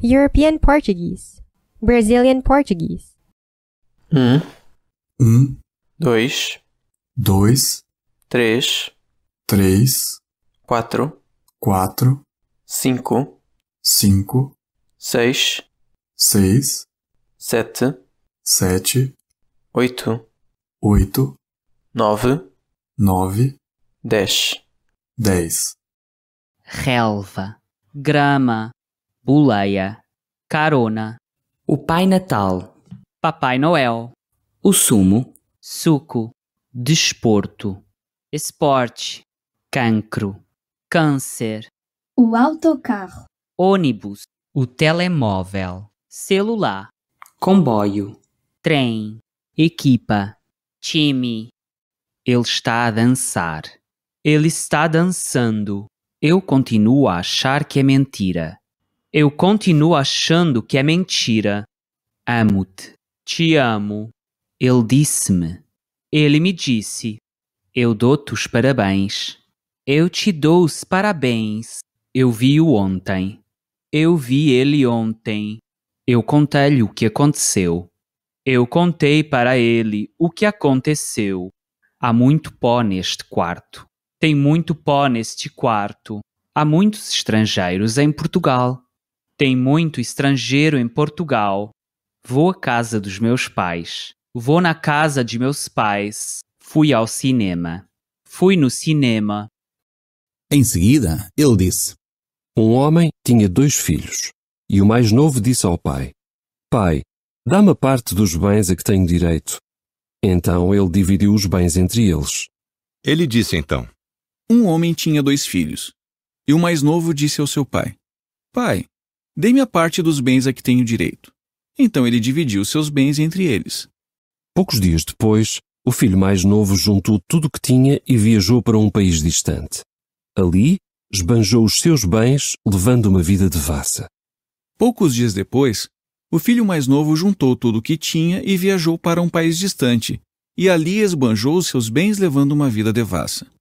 European Portuguese, Brazilian Portuguese. Um, um, dois, dois, três, três, quatro, quatro, cinco, cinco, seis, seis, sete, sete, oito, oito, nove, nove, dez, dez. Relva, grama, Buleia, carona. O Pai Natal, Papai Noel, o sumo, suco, desporto, esporte, cancro, câncer, o autocarro, ônibus, o telemóvel, celular, comboio, trem, equipa, time. Ele está a dançar. Ele está dançando. Eu continuo a achar que é mentira. Eu continuo achando que é mentira. Amo-te. Te amo. Ele disse-me. Ele me disse. Eu dou-te os parabéns. Eu te dou os parabéns. Eu vi-o ontem. Eu vi ele ontem. Eu contei-lhe o que aconteceu. Eu contei para ele o que aconteceu. Há muito pó neste quarto. Tem muito pó neste quarto. Há muitos estrangeiros em Portugal. Tem muito estrangeiro em Portugal. Vou à casa dos meus pais. Vou na casa de meus pais. Fui ao cinema. Fui no cinema. Em seguida, ele disse: Um homem tinha dois filhos. E o mais novo disse ao pai: Pai, dá-me a parte dos bens a que tenho direito. Então ele dividiu os bens entre eles. Ele disse então: Um homem tinha dois filhos. E o mais novo disse ao seu pai: Pai, Dei-me a parte dos bens a que tenho direito. Então ele dividiu seus bens entre eles. Poucos dias depois, o filho mais novo juntou tudo o que tinha e viajou para um país distante. Ali, esbanjou os seus bens, levando uma vida devassa. Poucos dias depois, o filho mais novo juntou tudo o que tinha e viajou para um país distante, e ali esbanjou os seus bens, levando uma vida devassa.